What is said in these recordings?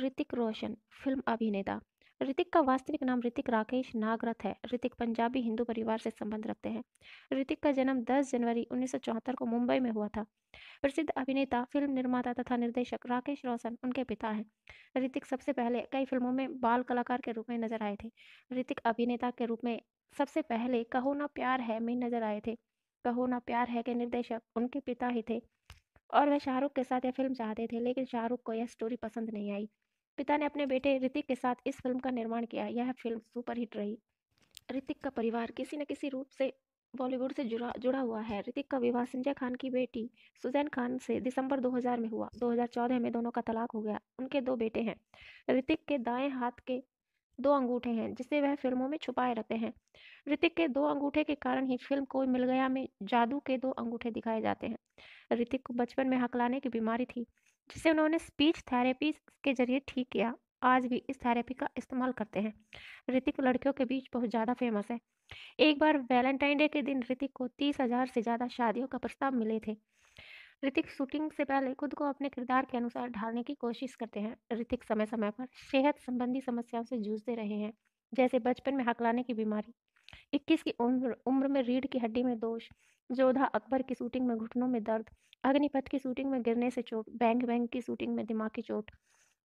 ऋतिक रोशन film अभिनेता ऋतिक का वास्तविक नाम ऋतिक राकेश नागरथ है ऋतिक पंजाबी हिंदू परिवार से संबंध रखते हैं ऋतिक का जन्म 10 जनवरी उन्नीस को मुंबई में हुआ था प्रसिद्ध अभिनेता फिल्म निर्माता तथा निर्देशक राकेश रोशन उनके पिता हैं ऋतिक सबसे पहले कई फिल्मों में बाल कलाकार के रूप में नजर आए थे ऋतिक अभिनेता के रूप में सबसे पहले कहो ना प्यार है में नजर आए थे कहो ना प्यार है के निर्देशक उनके पिता ही थे और वह शाहरुख के साथ यह फिल्म चाहते थे लेकिन शाहरुख को यह स्टोरी पसंद नहीं आई पिता ने अपने बेटे ऋतिक के साथ इस फिल्म का निर्माण किया यह फिल्म सुपरहिट रही ऋतिक का परिवार किसी न किसी रूप से बॉलीवुड से जुड़ा जुड़ा हुआ है ऋतिक का विवाह संजय खान की बेटी सुजैन खान से दिसंबर 2000 में हुआ 2014 में दोनों का तलाक हो गया उनके दो बेटे हैं ऋतिक के दाएं हाथ के दो अंगूठे हैं जिसे वह फिल्मों में छुपाए रहते हैं ऋतिक के दो अंगूठे के कारण ही फिल्म को मिल गया में जादू के दो अंगूठे दिखाए जाते हैं ऋतिक को बचपन में हकलाने की बीमारी थी जिसे उन्होंने स्पीच थेरेपी के जरिए ठीक किया आज भी इस थेरेपी का इस्तेमाल करते हैं ऋतिक लड़कियों के बीच बहुत ज़्यादा फेमस है एक बार वैलेंटाइन डे के दिन ऋतिक को तीस हज़ार से ज़्यादा शादियों का प्रस्ताव मिले थे ऋतिक शूटिंग से पहले खुद को अपने किरदार के अनुसार ढालने की कोशिश करते हैं ऋतिक समय समय पर सेहत संबंधी समस्याओं से जूझते रहे हैं जैसे बचपन में हकलाने की बीमारी इक्कीस की उम्र उम्र में रीढ़ की हड्डी में दोष जोधा अकबर की शूटिंग में घुटनों में दर्द अग्निपथ की शूटिंग में गिरने से चोट बैंग बैंग की शूटिंग में दिमाग की चोट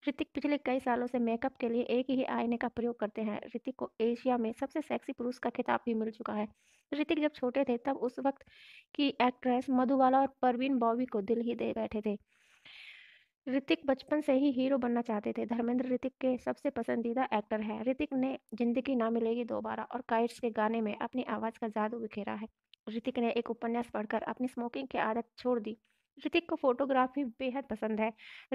ऋतिक पिछले कई सालों से मेकअप के लिए एक ही आईने का प्रयोग करते हैं ऋतिक को एशिया में सबसे सेक्सी पुरुष का खिताब भी मिल चुका है ऋतिक जब छोटे थे तब उस वक्त की एक्ट्रेस मधुबाला और परवीन बॉबी को दिल ही दे बैठे थे ऋतिक बचपन से ही हीरो बनना चाहते थे धर्मेंद्र ऋतिक के सबसे पसंदीदा एक्टर है ऋतिक ने जिंदगी ना मिलेगी दोबारा और काइट्स के गाने में अपनी आवाज़ का जादू बिखेरा है ऋतिक ने एक उपन्यास पढ़कर अपनी स्मोकिंग की आदत छोड़ दी ऋतिक को फोटोग्राफी बेहद पसंद है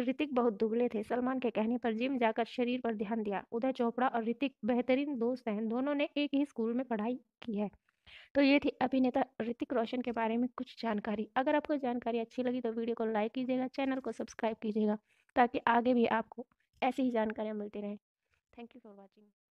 ऋतिक बहुत दुबले थे सलमान के कहने पर जिम जाकर शरीर पर ध्यान दिया उदय चोपड़ा और ऋतिक बेहतरीन दोस्त हैं दोनों ने एक ही स्कूल में पढ़ाई की है तो ये थी अभिनेता ऋतिक रोशन के बारे में कुछ जानकारी अगर आपको जानकारी अच्छी लगी तो वीडियो को लाइक कीजिएगा चैनल को सब्सक्राइब कीजिएगा ताकि आगे भी आपको ऐसी ही जानकारियाँ मिलती रहें थैंक यू फॉर वॉचिंग